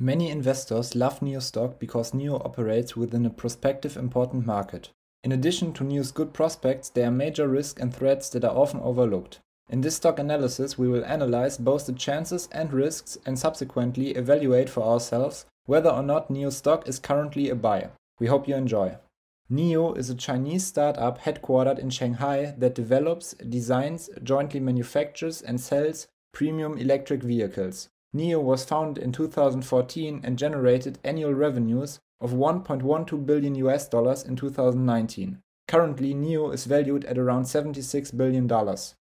Many investors love NEO stock because NEO operates within a prospective important market. In addition to NEO's good prospects, there are major risks and threats that are often overlooked. In this stock analysis, we will analyze both the chances and risks and subsequently evaluate for ourselves whether or not NEO stock is currently a buy. We hope you enjoy. NEO is a Chinese startup headquartered in Shanghai that develops, designs, jointly manufactures, and sells premium electric vehicles. NEO was founded in 2014 and generated annual revenues of 1.12 billion US dollars in 2019. Currently, NEO is valued at around 76 billion dollars.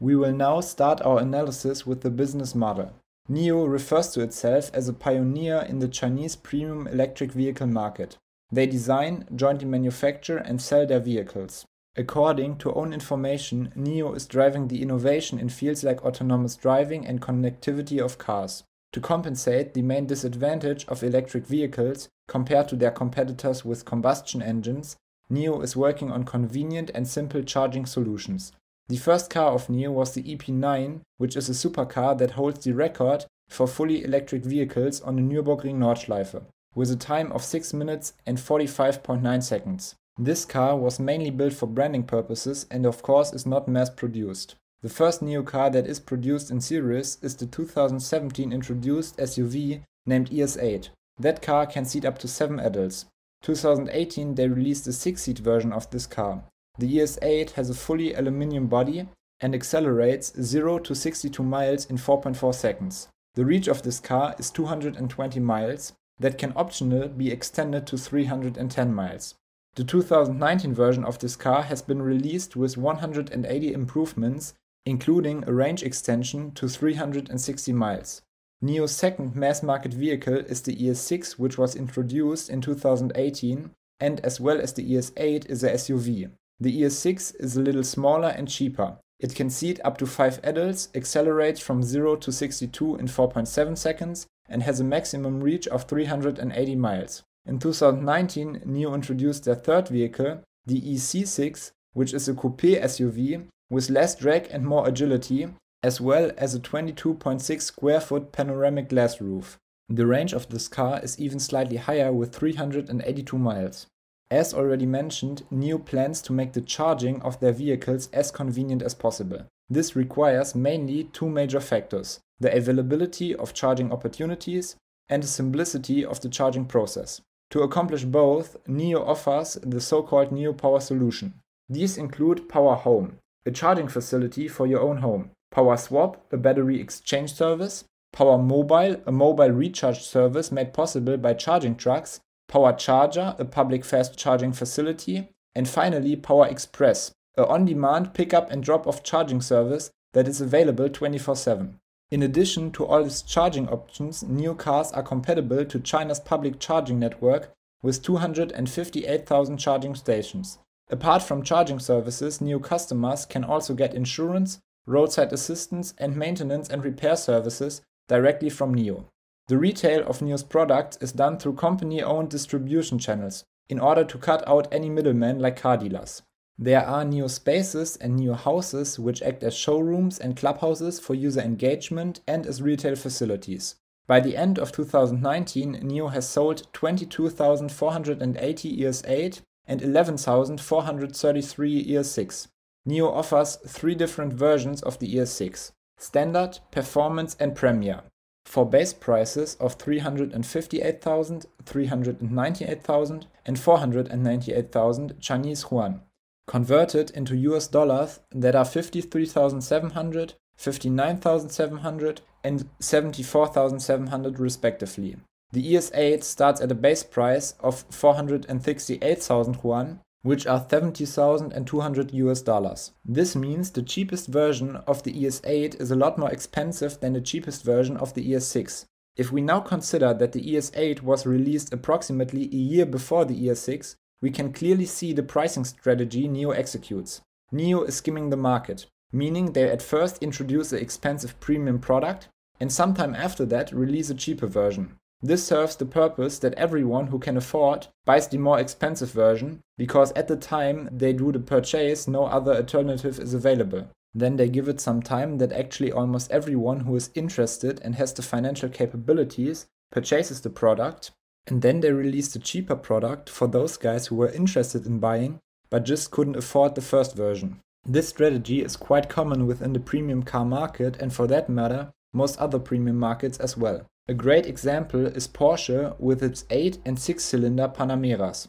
We will now start our analysis with the business model. NEO refers to itself as a pioneer in the Chinese premium electric vehicle market. They design, jointly manufacture, and sell their vehicles. According to own information, NIO is driving the innovation in fields like autonomous driving and connectivity of cars to compensate the main disadvantage of electric vehicles compared to their competitors with combustion engines, NIO is working on convenient and simple charging solutions. The first car of NIO was the EP9, which is a supercar that holds the record for fully electric vehicles on the Nürburgring Nordschleife, with a time of 6 minutes and 45.9 seconds. This car was mainly built for branding purposes and of course is not mass produced. The first new car that is produced in series is the 2017 introduced SUV named ES8. That car can seat up to 7 adults. 2018 they released a 6-seat version of this car. The ES8 has a fully aluminium body and accelerates 0 to 62 miles in 4.4 seconds. The reach of this car is 220 miles that can optional be extended to 310 miles. The 2019 version of this car has been released with 180 improvements, including a range extension to 360 miles. NEO's second mass market vehicle is the ES6, which was introduced in 2018, and as well as the ES8 is a SUV. The ES6 is a little smaller and cheaper. It can seat up to 5 adults, accelerates from 0 to 62 in 4.7 seconds, and has a maximum reach of 380 miles. In 2019, NIO introduced their third vehicle, the EC6, which is a coupe SUV with less drag and more agility, as well as a 22.6 square foot panoramic glass roof. The range of this car is even slightly higher with 382 miles. As already mentioned, NIO plans to make the charging of their vehicles as convenient as possible. This requires mainly two major factors the availability of charging opportunities and the simplicity of the charging process. To accomplish both, NEO offers the so-called NEO Power solution. These include Power Home, a charging facility for your own home, Power Swap, a battery exchange service, Power Mobile, a mobile recharge service made possible by charging trucks, Power Charger, a public fast charging facility, and finally Power Express, a on-demand pickup and drop-off charging service that is available 24/7. In addition to all its charging options, NIO cars are compatible to China's public charging network with 258,000 charging stations. Apart from charging services, new customers can also get insurance, roadside assistance, and maintenance and repair services directly from NIO. The retail of NIO's products is done through company owned distribution channels in order to cut out any middlemen like car dealers. There are new spaces and new houses which act as showrooms and clubhouses for user engagement and as retail facilities. By the end of 2019, NEO has sold 22,480 ES 8 and 11,433 ES 6. NEO offers three different versions of the ES 6 Standard, Performance, and Premier for base prices of 358,000, 398,000, and 498,000 Chinese yuan converted into US dollars that are 53,700, 59,700, and 74,700 respectively. The ES8 starts at a base price of 468,000 yuan, which are 70,200 US dollars. This means the cheapest version of the ES8 is a lot more expensive than the cheapest version of the ES6. If we now consider that the ES8 was released approximately a year before the ES6, we can clearly see the pricing strategy NEO executes. NEO is skimming the market, meaning they at first introduce an expensive premium product and sometime after that release a cheaper version. This serves the purpose that everyone who can afford buys the more expensive version because at the time they do the purchase no other alternative is available. Then they give it some time that actually almost everyone who is interested and has the financial capabilities purchases the product and then they released a cheaper product for those guys who were interested in buying but just couldn't afford the first version. This strategy is quite common within the premium car market and for that matter, most other premium markets as well. A great example is Porsche with its 8 and 6 cylinder Panameras.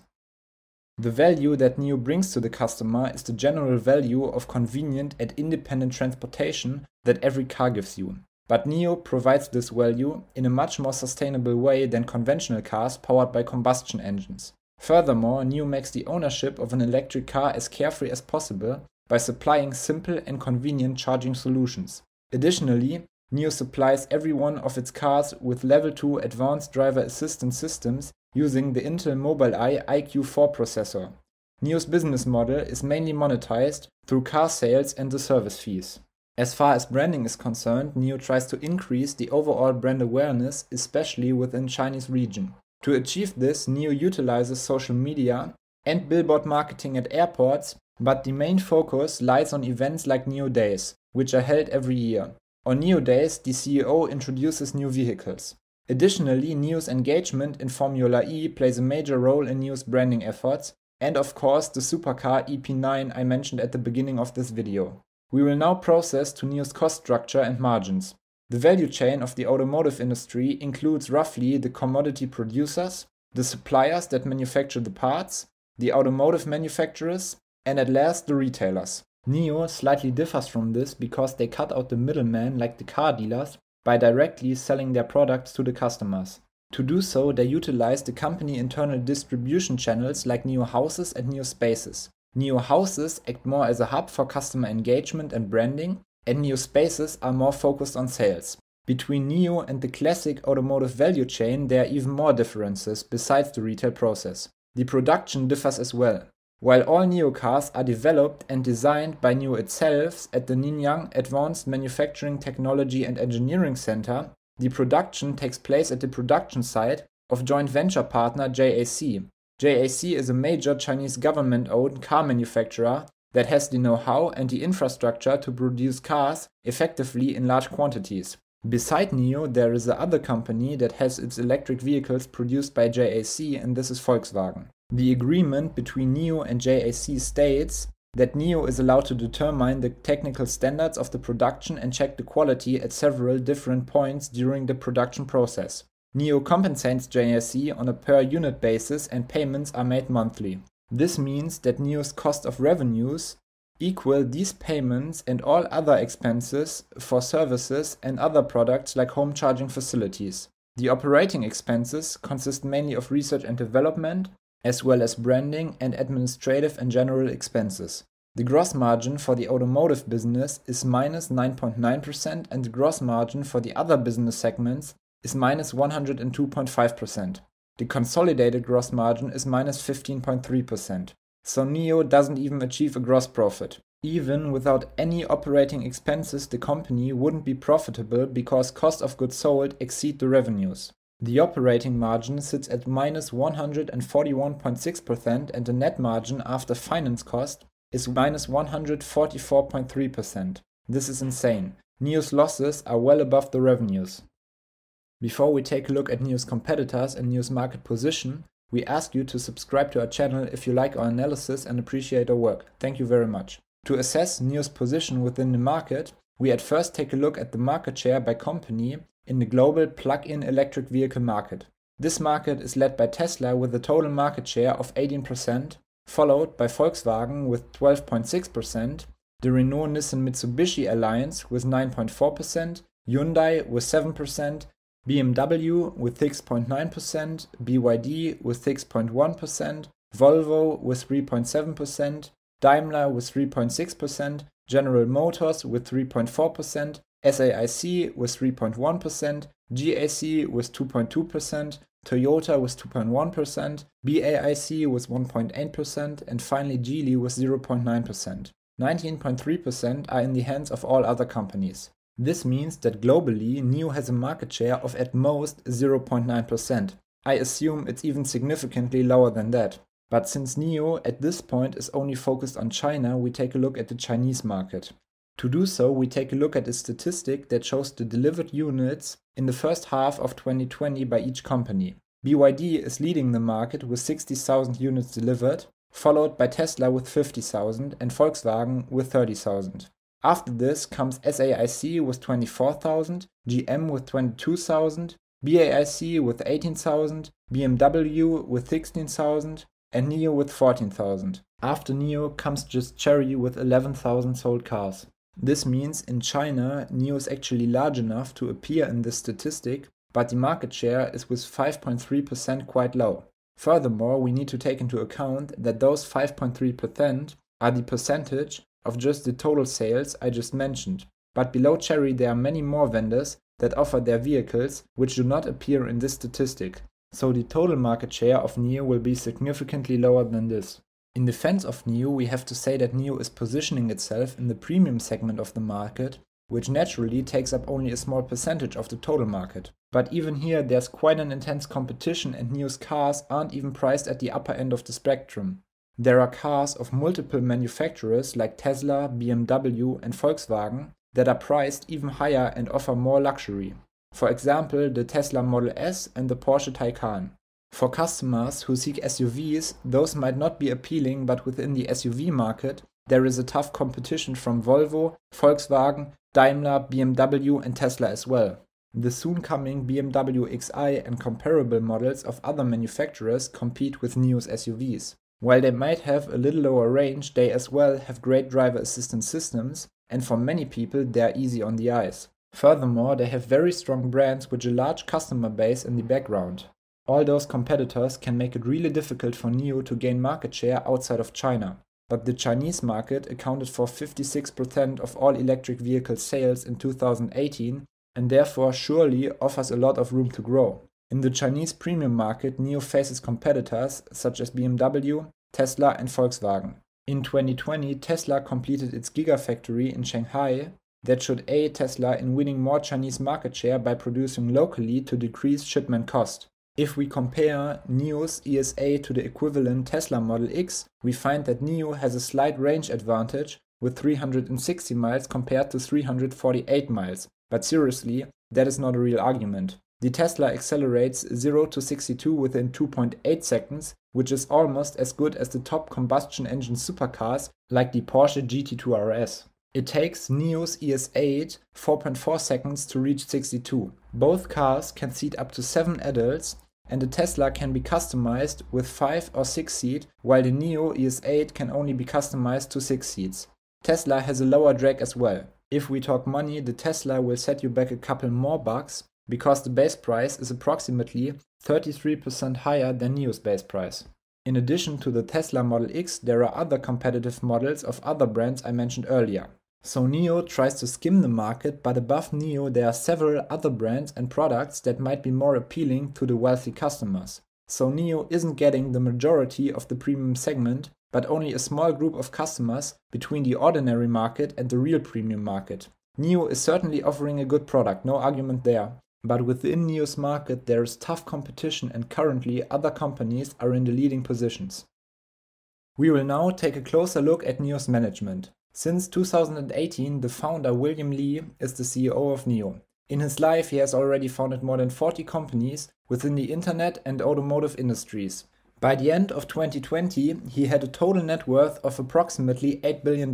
The value that NEO brings to the customer is the general value of convenient and independent transportation that every car gives you. But NEO provides this value in a much more sustainable way than conventional cars powered by combustion engines. Furthermore, NEO makes the ownership of an electric car as carefree as possible by supplying simple and convenient charging solutions. Additionally, NEO supplies every one of its cars with Level 2 advanced driver assistance systems using the Intel Mobileye IQ4 processor. NEO's business model is mainly monetized through car sales and the service fees. As far as branding is concerned, NEO tries to increase the overall brand awareness, especially within Chinese region. To achieve this, NEO utilizes social media and billboard marketing at airports, but the main focus lies on events like NEO Days, which are held every year. On NEO Days, the CEO introduces new vehicles. Additionally, NIO's engagement in Formula E plays a major role in NIO's branding efforts, and of course the supercar EP9 I mentioned at the beginning of this video. We will now process to nearest cost structure and margins. The value chain of the automotive industry includes roughly the commodity producers, the suppliers that manufacture the parts, the automotive manufacturers, and at last the retailers. NEO slightly differs from this because they cut out the middleman like the car dealers by directly selling their products to the customers. To do so, they utilize the company internal distribution channels like Nio Houses and Nio Spaces. Neo houses act more as a hub for customer engagement and branding, and Neo spaces are more focused on sales. Between Neo and the classic automotive value chain, there are even more differences besides the retail process. The production differs as well. While all Neo cars are developed and designed by Neo itself at the Ninyang Advanced Manufacturing Technology and Engineering Center, the production takes place at the production site of joint venture partner JAC, JAC is a major Chinese government-owned car manufacturer that has the know-how and the infrastructure to produce cars effectively in large quantities. Beside NIO, there is another company that has its electric vehicles produced by JAC, and this is Volkswagen. The agreement between NIO and JAC states that NIO is allowed to determine the technical standards of the production and check the quality at several different points during the production process. Neo compensates JSC on a per unit basis and payments are made monthly. This means that Neo's cost of revenues equal these payments and all other expenses for services and other products like home charging facilities. The operating expenses consist mainly of research and development, as well as branding and administrative and general expenses. The gross margin for the automotive business is minus 9.9% and the gross margin for the other business segments is -102.5%. The consolidated gross margin is -15.3%. So NEO doesn't even achieve a gross profit. Even without any operating expenses, the company wouldn't be profitable because cost of goods sold exceed the revenues. The operating margin sits at minus 141.6% and the net margin after finance cost is minus 144.3%. This is insane. NEO's losses are well above the revenues. Before we take a look at NEO's competitors and NEO's market position, we ask you to subscribe to our channel if you like our analysis and appreciate our work. Thank you very much. To assess NEO's position within the market, we at first take a look at the market share by company in the global plug-in electric vehicle market. This market is led by Tesla with a total market share of 18%, followed by Volkswagen with 12.6%, the Renault Nissan Mitsubishi alliance with 9.4%, Hyundai with 7%, BMW with 6.9%, BYD with 6.1%, Volvo with 3.7%, Daimler with 3.6%, General Motors with 3.4%, SAIC with 3.1%, GAC with 2.2%, Toyota with 2.1%, BAIC with 1.8%, and finally Geely with 0.9%. 19.3% are in the hands of all other companies. This means that globally, NEO has a market share of at most 0.9%. I assume it's even significantly lower than that. But since NEO at this point is only focused on China, we take a look at the Chinese market. To do so, we take a look at a statistic that shows the delivered units in the first half of 2020 by each company. BYD is leading the market with 60,000 units delivered, followed by Tesla with 50,000 and Volkswagen with 30,000. After this comes SAIC with 24,000, GM with 22,000, BAIC with 18,000, BMW with 16,000, and NEO with 14,000. After NEO comes just Cherry with 11,000 sold cars. This means in China, NEO is actually large enough to appear in this statistic, but the market share is with 5.3% quite low. Furthermore, we need to take into account that those 5.3% are the percentage of just the total sales I just mentioned. But below Cherry there are many more vendors that offer their vehicles which do not appear in this statistic, so the total market share of NIO will be significantly lower than this. In defense of NIO, we have to say that NIO is positioning itself in the premium segment of the market, which naturally takes up only a small percentage of the total market. But even here, there's quite an intense competition, and NIO's cars aren't even priced at the upper end of the spectrum. There are cars of multiple manufacturers like Tesla, BMW, and Volkswagen that are priced even higher and offer more luxury. For example, the Tesla Model S and the Porsche Taycan. For customers who seek SUVs, those might not be appealing, but within the SUV market, there is a tough competition from Volvo, Volkswagen, Daimler, BMW, and Tesla as well. The soon coming BMW XI and comparable models of other manufacturers compete with new SUVs. While they might have a little lower range, they as well have great driver assistance systems, and for many people, they are easy on the eyes. Furthermore, they have very strong brands with a large customer base in the background. All those competitors can make it really difficult for NIO to gain market share outside of China. But the Chinese market accounted for 56% of all electric vehicle sales in 2018 and therefore surely offers a lot of room to grow. In the Chinese premium market, NIO faces competitors such as BMW, Tesla, and Volkswagen. In 2020, Tesla completed its Gigafactory in Shanghai that should aid Tesla in winning more Chinese market share by producing locally to decrease shipment cost. If we compare NIO's ESA to the equivalent Tesla Model X, we find that NIO has a slight range advantage with 360 miles compared to 348 miles. But seriously, that is not a real argument. The Tesla accelerates 0 to 62 within 2.8 seconds, which is almost as good as the top combustion engine supercars like the Porsche GT2 RS. It takes NIO's ES8 4.4 seconds to reach 62. Both cars can seat up to 7 adults and the Tesla can be customized with 5 or 6 seats, while the NIO ES8 can only be customized to 6 seats. Tesla has a lower drag as well. If we talk money, the Tesla will set you back a couple more bucks, because the base price is approximately 33% higher than NIO's base price. In addition to the Tesla Model X, there are other competitive models of other brands I mentioned earlier. So NIO tries to skim the market, but above NIO there are several other brands and products that might be more appealing to the wealthy customers. So NIO isn't getting the majority of the premium segment, but only a small group of customers between the ordinary market and the real premium market. NIO is certainly offering a good product, no argument there, but within NEO's market, there is tough competition, and currently other companies are in the leading positions. We will now take a closer look at NEO's management. Since 2018, the founder William Lee is the CEO of NEO. In his life, he has already founded more than 40 companies within the internet and automotive industries. By the end of 2020, he had a total net worth of approximately $8 billion.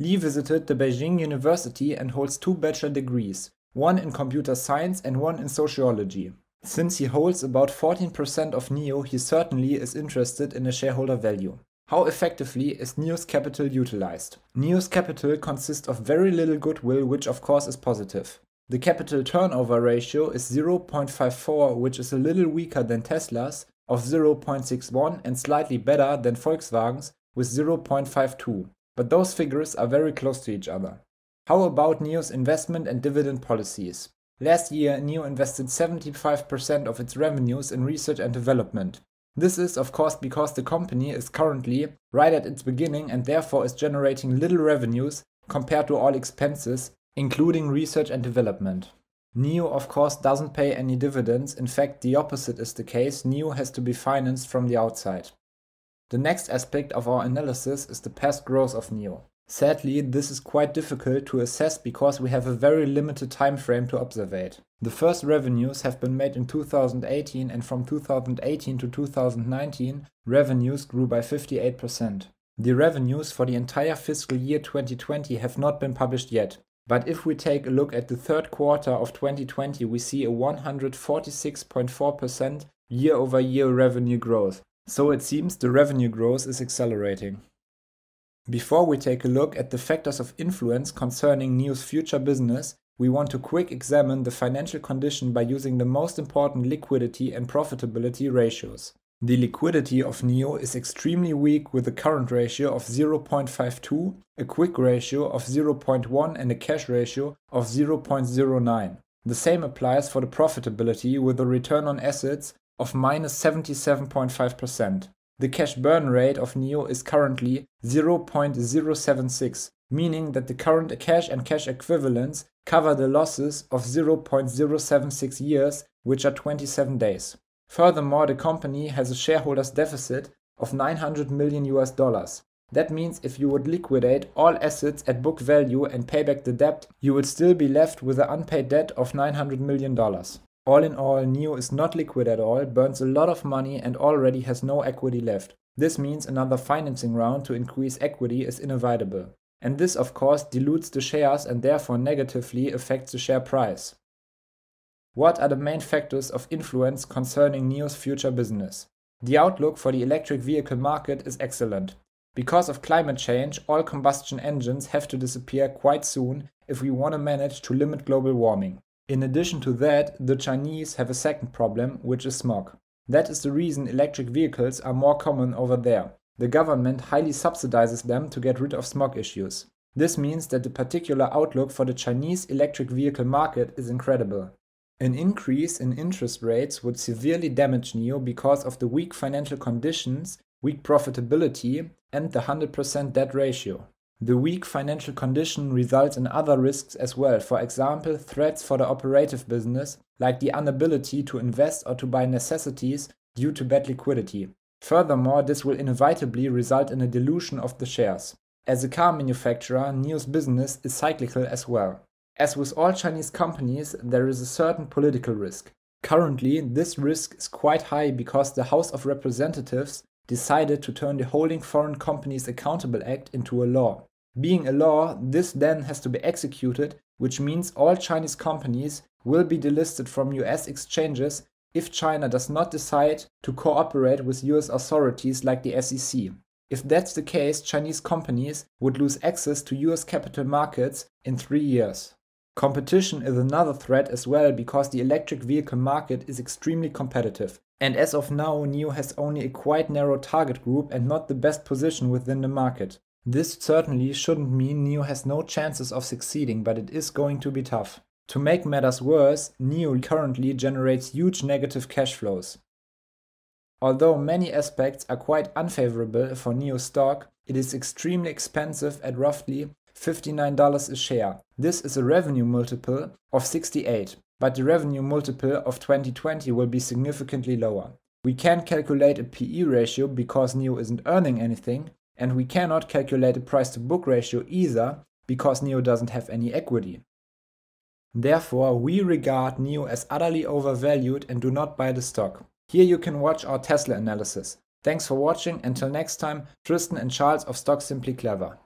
Lee visited the Beijing University and holds two bachelor degrees one in computer science and one in sociology. Since he holds about 14% of NEO, he certainly is interested in the shareholder value. How effectively is NEO's capital utilized? NEO's capital consists of very little goodwill, which of course is positive. The capital turnover ratio is 0.54, which is a little weaker than Tesla's of 0.61 and slightly better than Volkswagen's with 0.52. But those figures are very close to each other. How about NEO's investment and dividend policies? Last year, NEO invested 75% of its revenues in research and development. This is, of course, because the company is currently right at its beginning and therefore is generating little revenues compared to all expenses, including research and development. NEO, of course, doesn't pay any dividends. In fact, the opposite is the case. NEO has to be financed from the outside. The next aspect of our analysis is the past growth of NEO. Sadly, this is quite difficult to assess because we have a very limited time frame to it. The first revenues have been made in 2018 and from 2018 to 2019, revenues grew by 58%. The revenues for the entire fiscal year 2020 have not been published yet. But if we take a look at the third quarter of 2020, we see a 146.4% year over year revenue growth. So it seems the revenue growth is accelerating. Before we take a look at the factors of influence concerning NEO's future business, we want to quick examine the financial condition by using the most important liquidity and profitability ratios. The liquidity of NEO is extremely weak with a current ratio of 0.52, a quick ratio of 0.1 and a cash ratio of 0.09. The same applies for the profitability with a return on assets of minus 77.5%. The cash burn rate of NEO is currently 0.076, meaning that the current cash and cash equivalents cover the losses of 0.076 years, which are 27 days. Furthermore, the company has a shareholders deficit of 900 million US dollars. That means if you would liquidate all assets at book value and pay back the debt, you would still be left with an unpaid debt of 900 million dollars. All in all, NEO is not liquid at all, burns a lot of money, and already has no equity left. This means another financing round to increase equity is inevitable. And this, of course, dilutes the shares and therefore negatively affects the share price. What are the main factors of influence concerning NEO's future business? The outlook for the electric vehicle market is excellent. Because of climate change, all combustion engines have to disappear quite soon if we want to manage to limit global warming. In addition to that, the Chinese have a second problem, which is smog. That is the reason electric vehicles are more common over there. The government highly subsidizes them to get rid of smog issues. This means that the particular outlook for the Chinese electric vehicle market is incredible. An increase in interest rates would severely damage NEO because of the weak financial conditions, weak profitability, and the 100% debt ratio. The weak financial condition results in other risks as well, for example, threats for the operative business, like the inability to invest or to buy necessities due to bad liquidity. Furthermore, this will inevitably result in a dilution of the shares. As a car manufacturer, NIO's business is cyclical as well. As with all Chinese companies, there is a certain political risk. Currently, this risk is quite high because the House of Representatives decided to turn the Holding Foreign Companies Accountable Act into a law. Being a law, this then has to be executed, which means all Chinese companies will be delisted from US exchanges if China does not decide to cooperate with US authorities like the SEC. If that's the case, Chinese companies would lose access to US capital markets in three years. Competition is another threat as well because the electric vehicle market is extremely competitive and as of now NEO has only a quite narrow target group and not the best position within the market. This certainly shouldn't mean NEO has no chances of succeeding, but it is going to be tough. To make matters worse, NEO currently generates huge negative cash flows. Although many aspects are quite unfavorable for NEO stock, it is extremely expensive at roughly $59 a share. This is a revenue multiple of 68 but the revenue multiple of 2020 will be significantly lower. We can't calculate a PE ratio because NEO isn't earning anything, and we cannot calculate a price to book ratio either because NEO doesn't have any equity. Therefore, we regard NEO as utterly overvalued and do not buy the stock. Here you can watch our Tesla analysis. Thanks for watching. Until next time, Tristan and Charles of Stock Simply Clever.